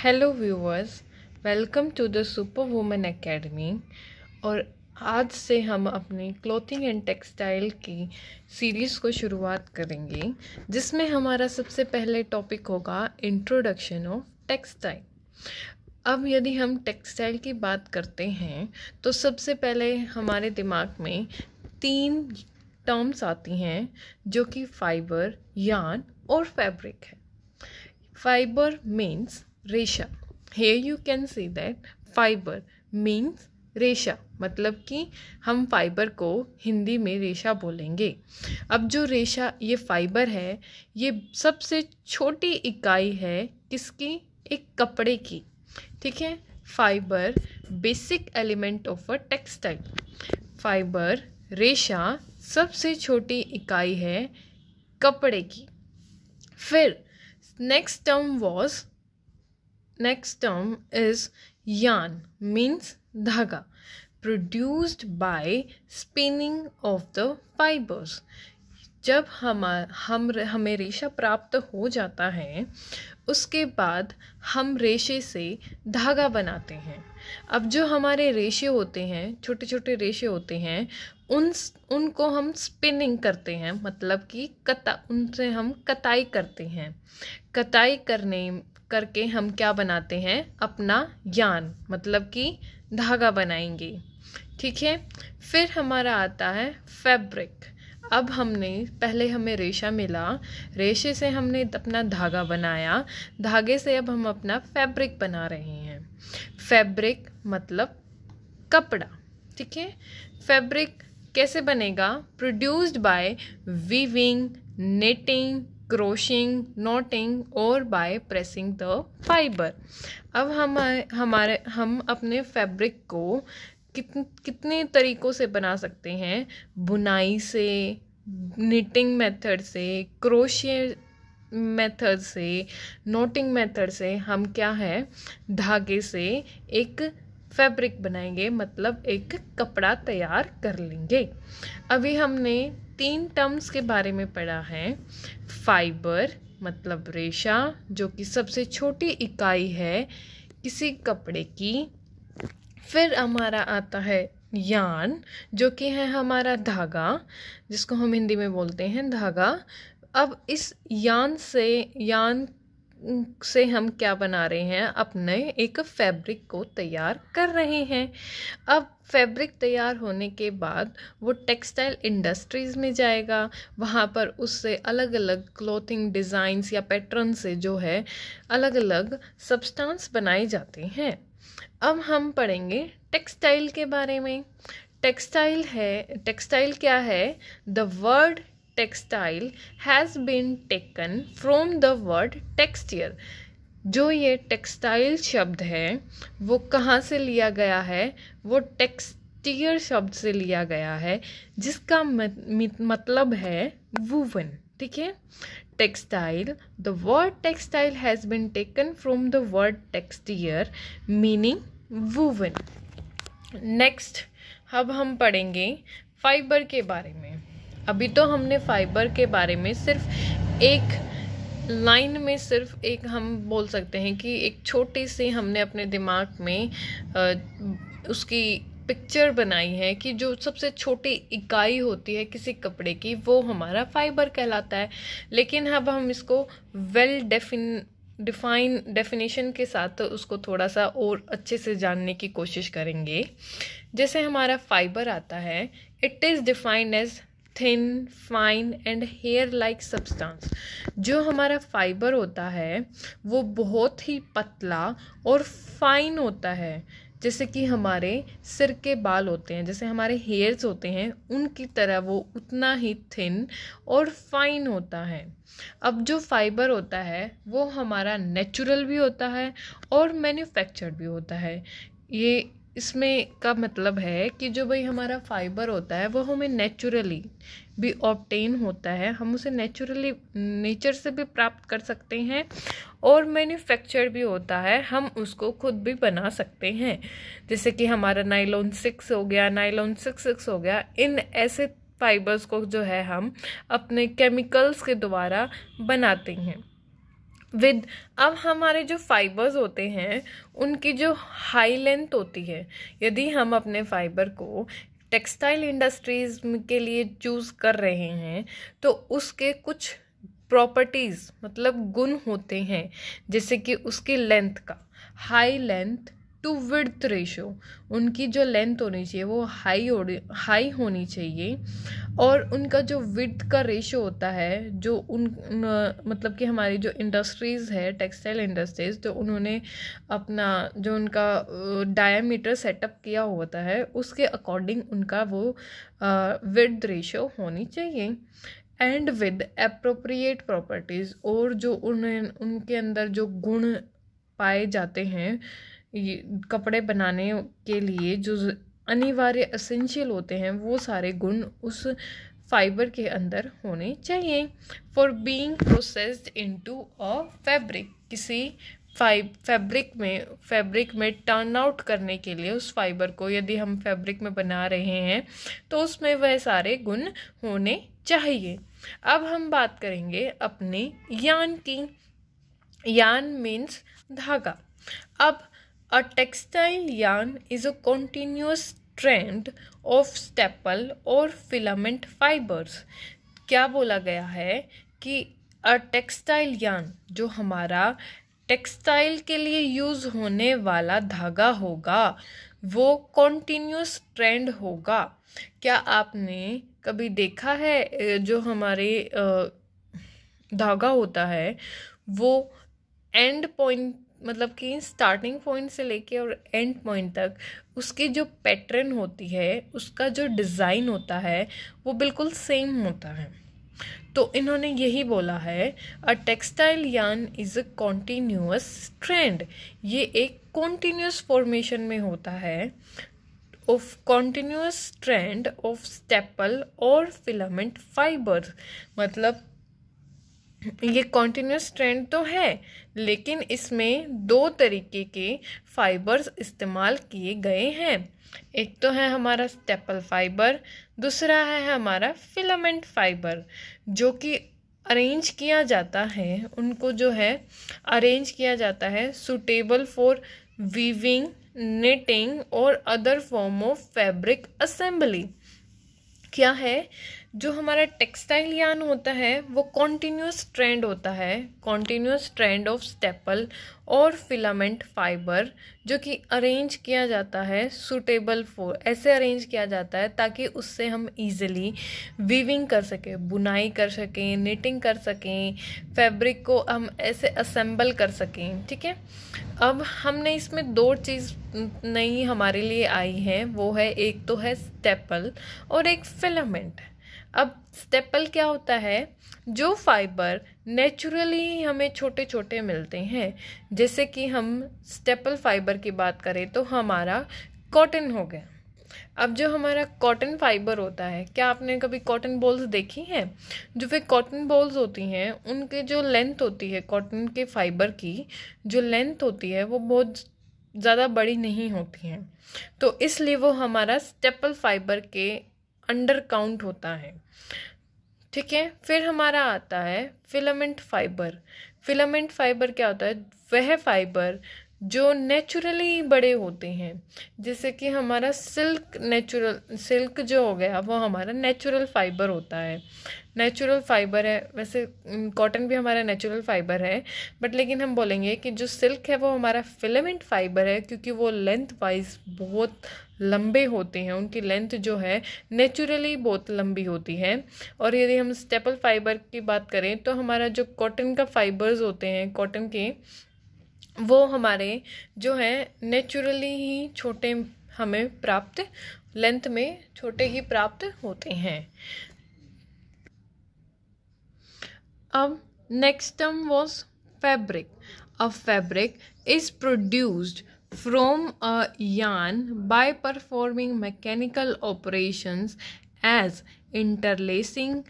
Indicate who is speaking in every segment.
Speaker 1: Hello viewers welcome to the super women academy और आज से हम अपनी क्लोथिंग एंड टेक्सटाइल की सीरीज़ को शुरुआत करेंगे जिसमें हमारा सबसे पहले टॉपिक होगा इंट्रोडक्शन ऑफ टेक्सटाइल अब यदि हम टेक्सटाइल की बात करते हैं तो सबसे पहले हमारे दिमाग में तीन टर्म्स आती हैं जो कि फाइबर यान और फैब्रिक है फाइबर मीन्स रेशा hey you can see that fibre means रेशा मतलब कि हम फाइबर को हिंदी में रेशा बोलेंगे अब जो रेशा ये फाइबर है ये सबसे छोटी इकाई है किसकी एक कपड़े की ठीक है fiber basic element of a textile fiber रेशा सबसे छोटी इकाई है कपड़े की फिर next term was Next term is yarn means dhaga produced by spinning of the fibers. जब हम हम हमें रेशा प्राप्त हो जाता है उसके बाद हम रेशे से धागा बनाते हैं अब जो हमारे रेशे होते हैं छोटे छोटे रेशे होते हैं उन उनको हम स्पिनिंग करते हैं मतलब कि कता उनसे हम कताई करते हैं कताई करने करके हम क्या बनाते हैं अपना यान मतलब कि धागा बनाएंगे ठीक है फिर हमारा आता है फैब्रिक अब हमने पहले हमें रेशा मिला रेशे से हमने अपना धागा बनाया धागे से अब हम अपना फैब्रिक बना रहे हैं फैब्रिक मतलब कपड़ा ठीक है फैब्रिक कैसे बनेगा produced by weaving netting crocheting knotting और बाय प्रेसिंग द फाइबर अब हम हमारे हम अपने फैब्रिक को कित कितने तरीक़ों से बना सकते हैं बुनाई से निटिंग मेथड से क्रोशिय मेथड से नोटिंग मेथड से हम क्या है धागे से एक फैब्रिक बनाएंगे मतलब एक कपड़ा तैयार कर लेंगे अभी हमने तीन टर्म्स के बारे में पढ़ा है फाइबर मतलब रेशा जो कि सबसे छोटी इकाई है किसी कपड़े की फिर हमारा आता है यान जो कि है हमारा धागा जिसको हम हिंदी में बोलते हैं धागा अब इस यान से यान से हम क्या बना रहे हैं अपने एक फैब्रिक को तैयार कर रहे हैं अब फैब्रिक तैयार होने के बाद वो टेक्सटाइल इंडस्ट्रीज़ में जाएगा वहाँ पर उससे अलग अलग क्लोथिंग डिज़ाइंस या पैटर्न से जो है अलग अलग सब्सटेंस बनाए जाते हैं अब हम पढ़ेंगे टेक्सटाइल के बारे में टेक्सटाइल है टेक्सटाइल क्या है the word textile has been taken from the word textile. जो ये textile शब्द है वो कहाँ से लिया गया है वो textile शब्द से लिया गया है जिसका मतलब है woven. ठीक है textile the word textile has been taken from the word textile meaning woven next अब हम पढ़ेंगे फाइबर के बारे में अभी तो हमने फाइबर के बारे में सिर्फ एक लाइन में सिर्फ एक हम बोल सकते हैं कि एक छोटी सी हमने अपने दिमाग में आ, उसकी पिक्चर बनाई है कि जो सबसे छोटी इकाई होती है किसी कपड़े की वो हमारा फाइबर कहलाता है लेकिन अब हम इसको वेल डेफिन डिफाइन डेफिनेशन के साथ उसको थोड़ा सा और अच्छे से जानने की कोशिश करेंगे जैसे हमारा फाइबर आता है it is defined as thin fine and hair like substance जो हमारा फाइबर होता है वो बहुत ही पतला और फाइन होता है जैसे कि हमारे सिर के बाल होते हैं जैसे हमारे हेयर्स होते हैं उनकी तरह वो उतना ही थिन और फाइन होता है अब जो फाइबर होता है वो हमारा नेचुरल भी होता है और मैन्युफैक्चर्ड भी होता है ये इसमें का मतलब है कि जो भाई हमारा फाइबर होता है वो हमें नेचुरली भी ऑप्टेन होता है हम उसे नेचुरली नेचर से भी प्राप्त कर सकते हैं और मैन्युफैक्चर भी होता है हम उसको खुद भी बना सकते हैं जैसे कि हमारा नाइलॉन सिक्स हो गया नाइलॉन सिक्स सिक्स हो गया इन ऐसे फाइबर्स को जो है हम अपने केमिकल्स के द्वारा बनाते हैं विद अब हमारे जो फाइबर्स होते हैं उनकी जो हाई लेंथ होती है यदि हम अपने फाइबर को टेक्सटाइल इंडस्ट्रीज के लिए चूज़ कर रहे हैं तो उसके कुछ प्रॉपर्टीज़ मतलब गुण होते हैं जैसे कि उसकी लेंथ का high length to width ratio उनकी जो लेंथ होनी चाहिए वो हाई हो हाई होनी चाहिए और उनका जो विड्थ का रेशो होता है जो उन, न, मतलब कि हमारी जो इंडस्ट्रीज़ है टेक्सटाइल इंडस्ट्रीज़ तो उन्होंने अपना जो उनका डायामीटर सेटअप किया होता है उसके अकॉर्डिंग उनका वो विड्थ रेशो होनी चाहिए एंड विद अप्रोप्रिएट प्रॉपर्टीज़ और जो उन्हें उनके अंदर जो गुण पाए जाते हैं ये कपड़े बनाने के लिए जो अनिवार्य असेंशियल होते हैं वो सारे गुण उस फाइबर के अंदर होने चाहिए for being processed into a fabric किसी फाइब फैब्रिक में फैब्रिक में टर्न आउट करने के लिए उस फाइबर को यदि हम फैब्रिक में बना रहे हैं तो उसमें वह सारे गुण होने चाहिए अब हम बात करेंगे अपने यान की यान मीन्स धागा अब A textile yarn is a continuous trend of staple और फिलामेंट फाइबर्स क्या बोला गया है कि अ टेक्सटाइल यान जो हमारा टेक्सटाइल के लिए यूज़ होने वाला धागा होगा वो कॉन्टीन्यूस ट्रेंड होगा क्या आपने कभी देखा है जो हमारे धागा होता है वो एंड पॉइंट मतलब कि स्टार्टिंग पॉइंट से लेके और एंड पॉइंट तक उसकी जो पैटर्न होती है उसका जो डिज़ाइन होता है वो बिल्कुल सेम होता है तो इन्होंने यही बोला है a textile yarn is a continuous trend ये एक कॉन्टीन्यूस फॉर्मेशन में होता है of continuous trend of staple और फिलामेंट फाइबर मतलब ये कॉन्टीन्यूस ट्रेंड तो है लेकिन इसमें दो तरीके के फाइबर्स इस्तेमाल किए गए हैं एक तो है हमारा स्टेपल फाइबर दूसरा है हमारा फिलामेंट फाइबर जो कि अरेंज किया जाता है उनको जो है अरेंज किया जाता है सुटेबल फॉर वीविंग निटिंग और other form of fabric assembly क्या है जो हमारा टेक्सटाइल यान होता है वो कॉन्टीन्यूस ट्रेंड होता है कॉन्टीन्यूस ट्रेंड ऑफ स्टेपल और फिलामेंट फाइबर जो कि अरेंज किया जाता है सूटेबल फॉर ऐसे अरेंज किया जाता है ताकि उससे हम इजीली वीविंग कर सकें बुनाई कर सकें निटिंग कर सकें फैब्रिक को हम ऐसे असेंबल कर सकें ठीक है अब हमने इसमें दो चीज़ नई हमारे लिए आई हैं वो है एक तो है स्टेपल और एक फिलामेंट है अब स्टेपल क्या होता है जो फाइबर नेचुरली हमें छोटे छोटे मिलते हैं जैसे कि हम स्टेपल फाइबर की बात करें तो हमारा कॉटन हो गया अब जो हमारा कॉटन फाइबर होता है क्या आपने कभी कॉटन बॉल्स देखी हैं जो फिर कॉटन बॉल्स होती हैं उनके जो लेंथ होती है कॉटन के फाइबर की जो लेंथ होती है वो बहुत ज़्यादा बड़ी नहीं होती हैं तो इसलिए वो हमारा स्टेपल फाइबर के अंडर काउंट होता है ठीक है फिर हमारा आता है फिलामेंट फाइबर फिलामेंट फाइबर क्या होता है वह फाइबर जो नेचुरली बड़े होते हैं जैसे कि हमारा सिल्क नेचुरल सिल्क जो हो गया वो हमारा नेचुरल फाइबर होता है नेचुरल फाइबर है वैसे कॉटन भी हमारा नेचुरल फाइबर है बट लेकिन हम बोलेंगे कि जो सिल्क है वो हमारा फिलामेंट फाइबर है क्योंकि वो लेंथ वाइज बहुत लंबे होते हैं उनकी लेंथ जो है नेचुरली बहुत लंबी होती है और यदि हम स्टेपल फाइबर की बात करें तो हमारा जो कॉटन का फाइबर्स होते हैं कॉटन के वो हमारे जो है नेचुरली ही छोटे हमें प्राप्त लेंथ में छोटे ही प्राप्त होते हैं अब next term was fabric a fabric is produced from a yarn by performing mechanical operation as interlacing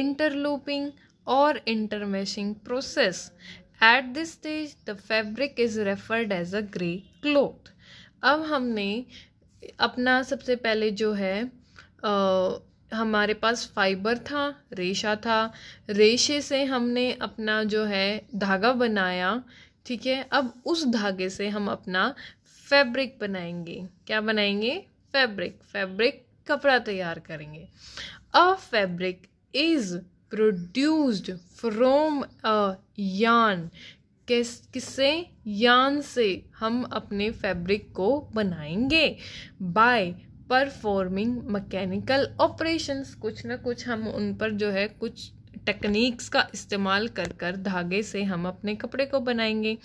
Speaker 1: interlooping और intermeshing process at this stage the fabric is referred as a grey cloth अब हमने अपना सबसे पहले जो है आ, हमारे पास fibre था रेशा था रेशे से हमने अपना जो है धागा बनाया ठीक है अब उस धागे से हम अपना फैब्रिक बनाएंगे क्या बनाएंगे फैब्रिक फैब्रिक कपड़ा तैयार करेंगे a fabric is produced from a yarn किस किससे यान से हम अपने फैब्रिक को बनाएंगे बाय परफॉर्मिंग मैकेनिकल ऑपरेशंस कुछ ना कुछ हम उन पर जो है कुछ टेक्निक्स का इस्तेमाल कर कर धागे से हम अपने कपड़े को बनाएंगे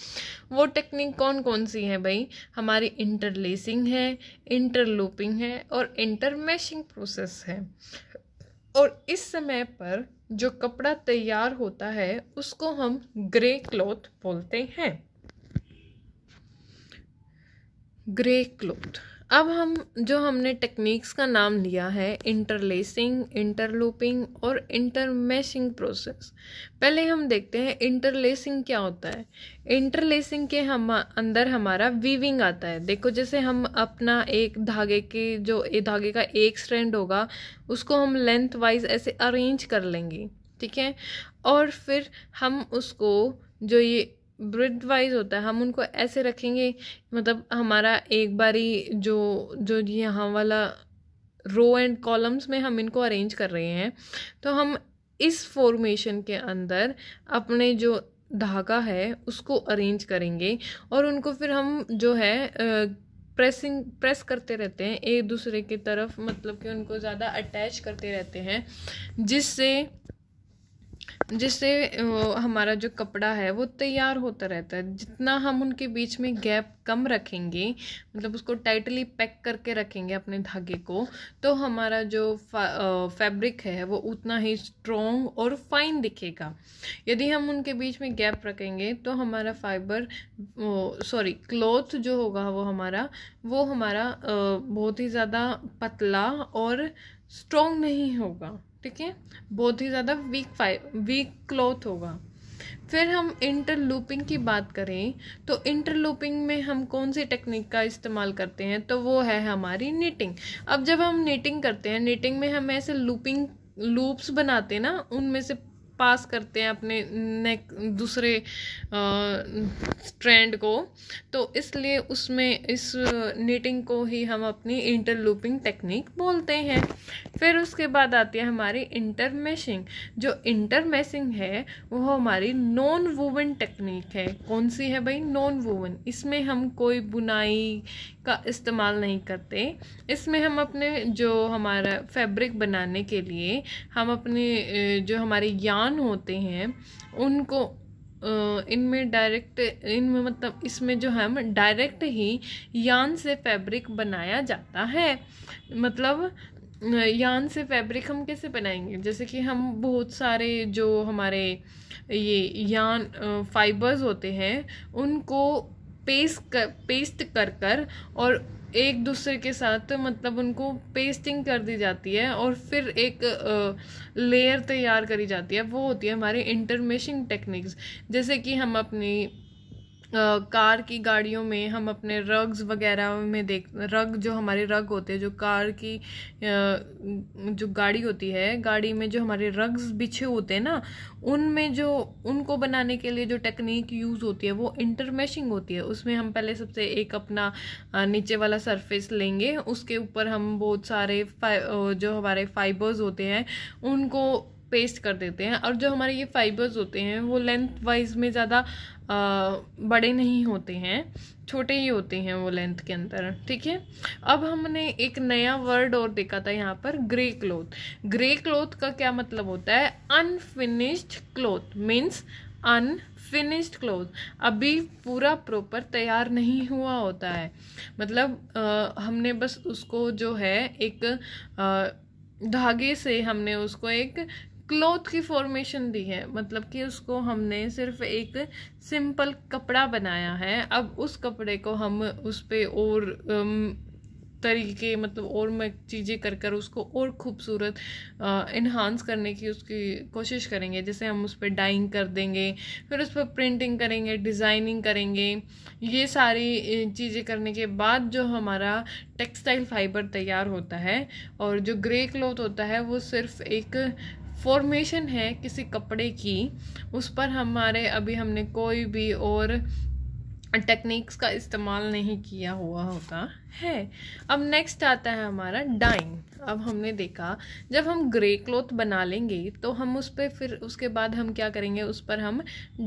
Speaker 1: वो टेक्निक कौन कौन सी है भाई हमारी इंटरलेसिंग है इंटरलूपिंग है और इंटरमेशिंग प्रोसेस है और इस समय पर जो कपड़ा तैयार होता है उसको हम ग्रे क्लॉथ बोलते हैं ग्रे क्लॉथ अब हम जो हमने टेक्निक्स का नाम लिया है इंटरलेसिंग इंटरलूपिंग और इंटरमेशिंग प्रोसेस पहले हम देखते हैं इंटरलेसिंग क्या होता है इंटरलेसिंग के हम अंदर हमारा वीविंग आता है देखो जैसे हम अपना एक धागे के जो धागे का एक स्ट्रैंड होगा उसको हम लेंथ वाइज ऐसे अरेंज कर लेंगे ठीक है और फिर हम उसको जो ये ब्रिड वाइज होता है हम उनको ऐसे रखेंगे मतलब हमारा एक बारी जो जो यहाँ वाला रो एंड कॉलम्स में हम इनको अरेंज कर रहे हैं तो हम इस फॉर्मेशन के अंदर अपने जो धागा है उसको अरेंज करेंगे और उनको फिर हम जो है प्रेसिंग प्रेस करते रहते हैं एक दूसरे की तरफ मतलब कि उनको ज़्यादा अटैच करते रहते हैं जिससे जिससे हमारा जो कपड़ा है वो तैयार होता रहता है जितना हम उनके बीच में गैप कम रखेंगे मतलब उसको टाइटली पैक करके रखेंगे अपने धागे को तो हमारा जो फैब्रिक है वो उतना ही स्ट्रॉन्ग और फाइन दिखेगा यदि हम उनके बीच में गैप रखेंगे तो हमारा फाइबर सॉरी क्लॉथ जो होगा वो हमारा वो हमारा बहुत ही ज़्यादा पतला और स्ट्रॉन्ग नहीं होगा ठीक है बहुत ही ज़्यादा वीक फाइव वीक क्लॉथ होगा फिर हम इंटरलूपिंग की बात करें तो इंटरलूपिंग में हम कौन सी टेक्निक का इस्तेमाल करते हैं तो वो है हमारी नीटिंग अब जब हम नीटिंग करते हैं नीटिंग में हम ऐसे लूपिंग लूप्स बनाते हैं ना उनमें से पास करते हैं अपने नेक दूसरे ट्रेंड को तो इसलिए उसमें इस नीटिंग को ही हम अपनी इंटरलूपिंग टेक्निक बोलते हैं फिर उसके बाद आती है हमारी इंटरमेशिंग जो इंटरमेशिंग है वो हमारी नॉन वूवन टेक्निक है कौन सी है भाई नॉन वूवन इसमें हम कोई बुनाई का इस्तेमाल नहीं करते इसमें हम अपने जो हमारा फैब्रिक बनाने के लिए हम अपने जो हमारे यान इंसान होते हैं उनको इनमें डायरेक्ट इनमें मतलब इसमें जो है डायरेक्ट ही यान से फैब्रिक बनाया जाता है मतलब यान से फैब्रिक हम कैसे बनाएंगे जैसे कि हम बहुत सारे जो हमारे ये यान फाइबर्स होते हैं उनको पेस्ट कर पेस्ट कर कर और एक दूसरे के साथ मतलब उनको पेस्टिंग कर दी जाती है और फिर एक लेयर तैयार करी जाती है वो होती है हमारी इंटरमेशिंग टेक्निक्स जैसे कि हम अपनी कार की गाड़ियों में हम अपने रग्स वगैरह में देख रग जो हमारे रग होते हैं जो कार की जो गाड़ी होती है गाड़ी में जो हमारे रग्स बिछे होते हैं ना उनमें जो उनको बनाने के लिए जो टेक्निक यूज़ होती है वो इंटरमेशिंग होती है उसमें हम पहले सबसे एक अपना नीचे वाला सरफेस लेंगे उसके ऊपर हम बहुत सारे जो हमारे फाइबर्स होते हैं उनको पेस्ट कर देते हैं और जो हमारे ये फाइबर्स होते हैं वो लेंथ वाइज में ज़्यादा बड़े नहीं होते हैं छोटे ही होते हैं वो लेंथ के अंदर ठीक है अब हमने एक नया वर्ड और देखा था यहाँ पर ग्रे क्लोथ ग्रे क्लोथ का क्या मतलब होता है unfinished cloth means unfinished cloth अभी पूरा प्रॉपर तैयार नहीं हुआ होता है मतलब आ, हमने बस उसको जो है एक आ, धागे से हमने उसको एक क्लोथ की फॉर्मेशन दी है मतलब कि उसको हमने सिर्फ एक सिंपल कपड़ा बनाया है अब उस कपड़े को हम उस पर और तरीके मतलब और मैं चीज़ें कर कर उसको और खूबसूरत इन्हांस करने की उसकी कोशिश करेंगे जैसे हम उस पर डाइंग कर देंगे फिर उस पर प्रिंटिंग करेंगे डिज़ाइनिंग करेंगे ये सारी चीज़ें करने के बाद जो हमारा टेक्सटाइल फाइबर तैयार होता है और जो ग्रे क्लॉथ होता है वो सिर्फ एक फॉर्मेशन है किसी कपड़े की उस पर हमारे अभी हमने कोई भी और टेक्निक्स का इस्तेमाल नहीं किया हुआ होता है अब नेक्स्ट आता है हमारा डाइंग अब हमने देखा जब हम ग्रे क्लॉथ बना लेंगे तो हम उस पर फिर उसके बाद हम क्या करेंगे उस पर हम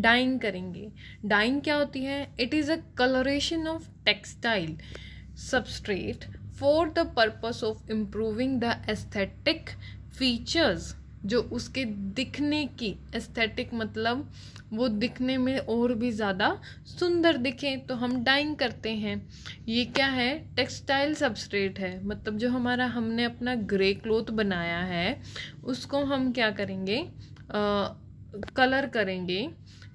Speaker 1: डाइंग करेंगे डाइंग क्या होती है it is a coloration of textile substrate for the purpose of improving the aesthetic features जो उसके दिखने की एस्थेटिक मतलब वो दिखने में और भी ज़्यादा सुंदर दिखे तो हम डाइंग करते हैं ये क्या है टेक्सटाइल सबस्ट्रेट है मतलब जो हमारा हमने अपना ग्रे क्लोथ बनाया है उसको हम क्या करेंगे आ, कलर करेंगे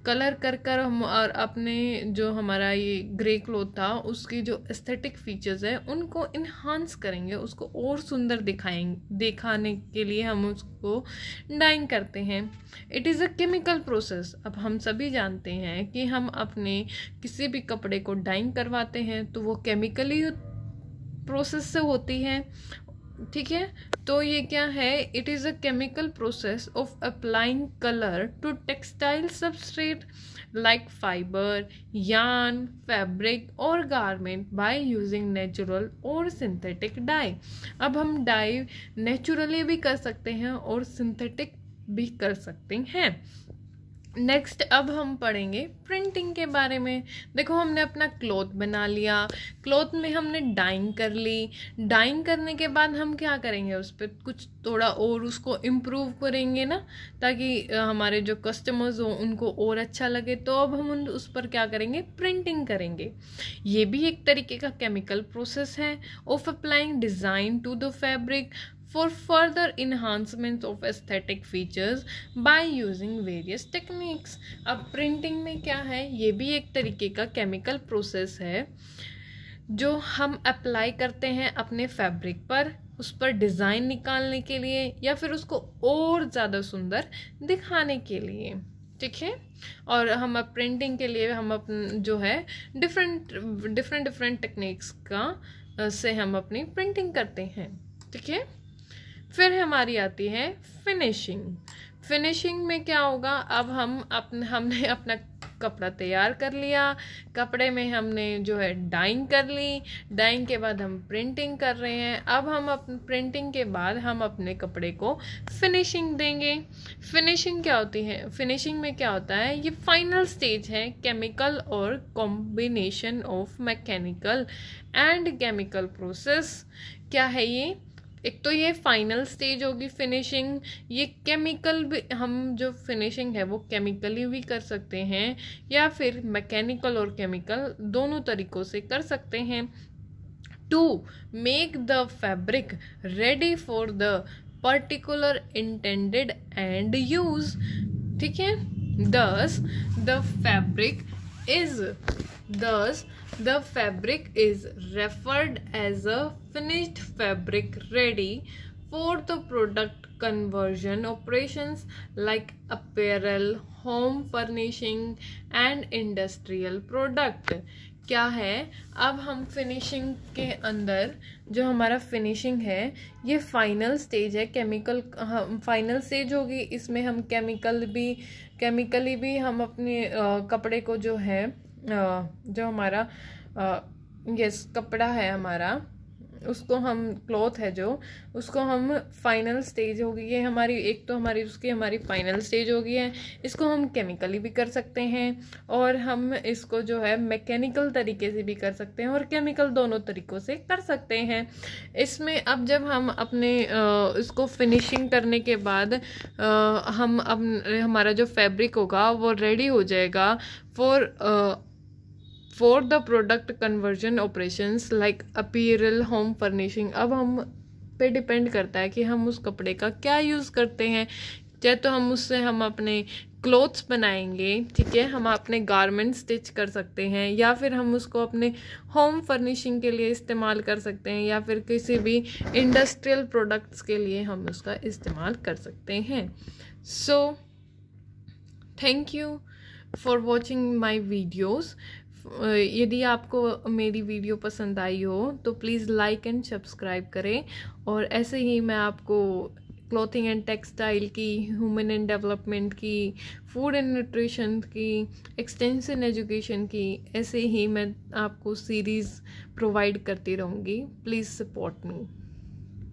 Speaker 1: कलर कर कर हम और अपने जो हमारा ये ग्रे क्लोथ था उसके जो एस्थेटिक फीचर्स है उनको इन्हांस करेंगे उसको और सुंदर दिखाएंगे दिखाने के लिए हम उसको डाइंग करते हैं it is a chemical process अब हम सभी जानते हैं कि हम अपने किसी भी कपड़े को डाइंग करवाते हैं तो वो केमिकली प्रोसेस से होती है ठीक है तो ये क्या है it is a chemical process of applying colour to textile substrate like fiber yarn fabric और गारमेंट बाय यूजिंग नेचुरल और सिंथेटिक डाई अब हम डाई नेचुरली भी कर सकते हैं और सिंथेटिक भी कर सकते हैं नेक्स्ट अब हम पढ़ेंगे प्रिंटिंग के बारे में देखो हमने अपना क्लॉथ बना लिया क्लॉथ में हमने डाइंग कर ली डाइंग करने के बाद हम क्या करेंगे उस पर कुछ थोड़ा और उसको इम्प्रूव करेंगे ना ताकि हमारे जो कस्टमर्स हों उनको और अच्छा लगे तो अब हम उन उस पर क्या करेंगे प्रिंटिंग करेंगे ये भी एक तरीके का केमिकल प्रोसेस है of applying design to the fabric for further enhancement of aesthetic features by using various techniques अब printing में क्या है ये भी एक तरीके का chemical process है जो हम अप्लाई करते हैं अपने फैब्रिक पर उस पर डिज़ाइन निकालने के लिए या फिर उसको और ज़्यादा सुंदर दिखाने के लिए ठीक है और हम अब प्रिंटिंग के लिए हम अपन जो है डिफरेंट डिफरेंट डिफरेंट टेक्निक्स का से हम अपनी प्रिंटिंग करते हैं ठीक है फिर हमारी आती है फिनिशिंग फिनिशिंग में क्या होगा अब हम अपने हमने अपना कपड़ा तैयार कर लिया कपड़े में हमने जो है डाइंग कर ली डाइंग के बाद हम प्रिंटिंग कर रहे हैं अब हम अपने प्रिंटिंग के बाद हम अपने कपड़े को फिनिशिंग देंगे फिनिशिंग क्या होती है फिनिशिंग में क्या होता है ये फाइनल स्टेज है केमिकल और combination of mechanical and chemical process क्या है ये एक तो ये फाइनल स्टेज होगी फिनिशिंग ये केमिकल भी हम जो फिनिशिंग है वो केमिकली भी कर सकते हैं या फिर मैकेनिकल और केमिकल दोनों तरीक़ों से कर सकते हैं to make the fabric ready for the particular intended end use ठीक है thus the fabric is thus The fabric is referred as a finished fabric ready for the product conversion operations like apparel, home furnishing and industrial product. क्या है अब हम finishing के अंदर जो हमारा फिनिशिंग है ये फाइनल स्टेज है केमिकल फाइनल स्टेज होगी इसमें हम केमिकल भी केमिकली भी हम अपने आ, कपड़े को जो है जो हमारा यस कपड़ा है हमारा उसको हम क्लॉथ है जो उसको हम फाइनल स्टेज हो गई है हमारी एक तो हमारी उसकी हमारी फाइनल स्टेज होगी है इसको हम केमिकली भी कर सकते हैं और हम इसको जो है मैकेनिकल तरीके से भी कर सकते हैं और केमिकल दोनों तरीक़ों से कर सकते हैं इसमें अब जब हम अपने इसको फिनिशिंग करने के बाद हम अब हमारा जो फैब्रिक होगा वो रेडी हो जाएगा for for the product conversion operations like apparel home furnishing अब हम पे डिपेंड करता है कि हम उस कपड़े का क्या यूज़ करते हैं चाहे तो हम उससे हम अपने क्लोथ्स बनाएंगे ठीक है हम अपने गारमेंट स्टिच कर सकते हैं या फिर हम उसको अपने होम फर्निशिंग के लिए इस्तेमाल कर सकते हैं या फिर किसी भी इंडस्ट्रियल प्रोडक्ट्स के लिए हम उसका इस्तेमाल कर सकते हैं so thank you for watching my videos यदि आपको मेरी वीडियो पसंद आई हो तो प्लीज़ लाइक एंड सब्सक्राइब करें और ऐसे ही मैं आपको क्लॉथिंग एंड टेक्सटाइल की ह्यूमन एंड डेवलपमेंट की फूड एंड न्यूट्रिशन की एक्सटेंशन एजुकेशन की ऐसे ही मैं आपको सीरीज़ प्रोवाइड करती रहूँगी प्लीज़ सपोर्ट मी